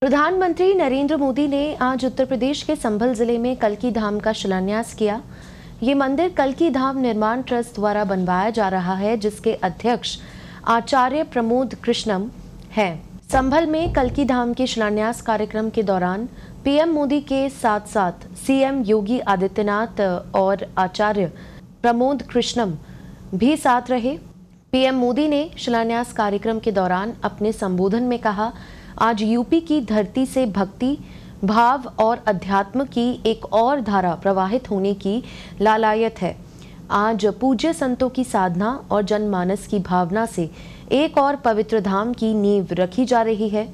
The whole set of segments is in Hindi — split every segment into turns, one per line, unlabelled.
प्रधानमंत्री नरेंद्र मोदी ने आज उत्तर प्रदेश के संभल जिले में कलकी धाम का शिलान्यास किया ये मंदिर कलकी धाम निर्माण ट्रस्ट द्वारा बनवाया जा रहा है जिसके अध्यक्ष आचार्य प्रमोद कृष्णम हैं संभल में कलकी धाम के शिलान्यास कार्यक्रम के दौरान पीएम मोदी के साथ साथ सीएम योगी आदित्यनाथ और आचार्य प्रमोद कृष्णम भी साथ रहे पीएम मोदी ने शिलान्यास कार्यक्रम के दौरान अपने संबोधन में कहा आज यूपी की धरती से भक्ति भाव और अध्यात्म की एक और धारा प्रवाहित होने की लालायत है आज पूज्य संतों की साधना और जनमानस की भावना से एक और पवित्र धाम की नींव रखी जा रही है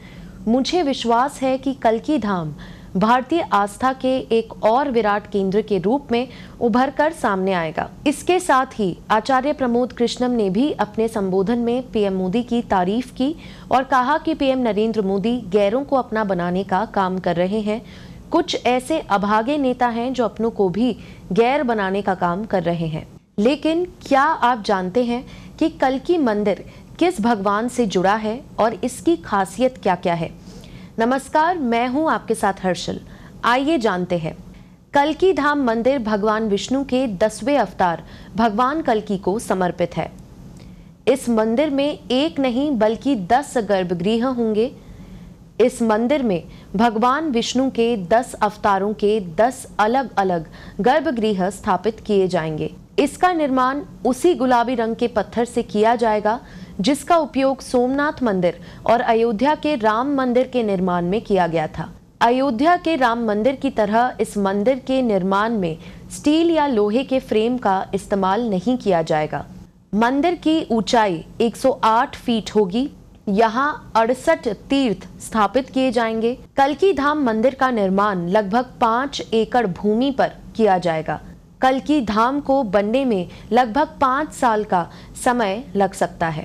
मुझे विश्वास है कि कल की धाम भारतीय आस्था के एक और विराट केंद्र के रूप में उभर कर सामने आएगा इसके साथ ही आचार्य प्रमोद कृष्णम ने भी अपने संबोधन में पीएम मोदी की तारीफ की और कहा कि पीएम नरेंद्र मोदी गैरों को अपना बनाने का काम कर रहे हैं कुछ ऐसे अभागे नेता हैं जो अपनों को भी गैर बनाने का काम कर रहे हैं लेकिन क्या आप जानते हैं कि कल की मंदिर किस भगवान से जुड़ा है और इसकी खासियत क्या क्या है नमस्कार मैं हूं आपके साथ हर्षल आइए जानते हैं कलकी धाम मंदिर भगवान विष्णु के दसवें अवतार भगवान कलकी को समर्पित है इस मंदिर में एक नहीं बल्कि दस गर्भगृह होंगे इस मंदिर में भगवान विष्णु के दस अवतारों के दस अलग अलग गर्भगृह स्थापित किए जाएंगे इसका निर्माण उसी गुलाबी रंग के पत्थर से किया जाएगा जिसका उपयोग सोमनाथ मंदिर और अयोध्या के राम मंदिर के निर्माण में किया गया था अयोध्या के राम मंदिर की तरह इस मंदिर के निर्माण में स्टील या लोहे के फ्रेम का इस्तेमाल नहीं किया जाएगा मंदिर की ऊंचाई 108 फीट होगी यहाँ अड़सठ तीर्थ स्थापित किए जाएंगे कलकी धाम मंदिर का निर्माण लगभग पाँच एकड़ भूमि पर किया जाएगा कलकी धाम को बनने में लगभग पाँच साल का समय लग सकता है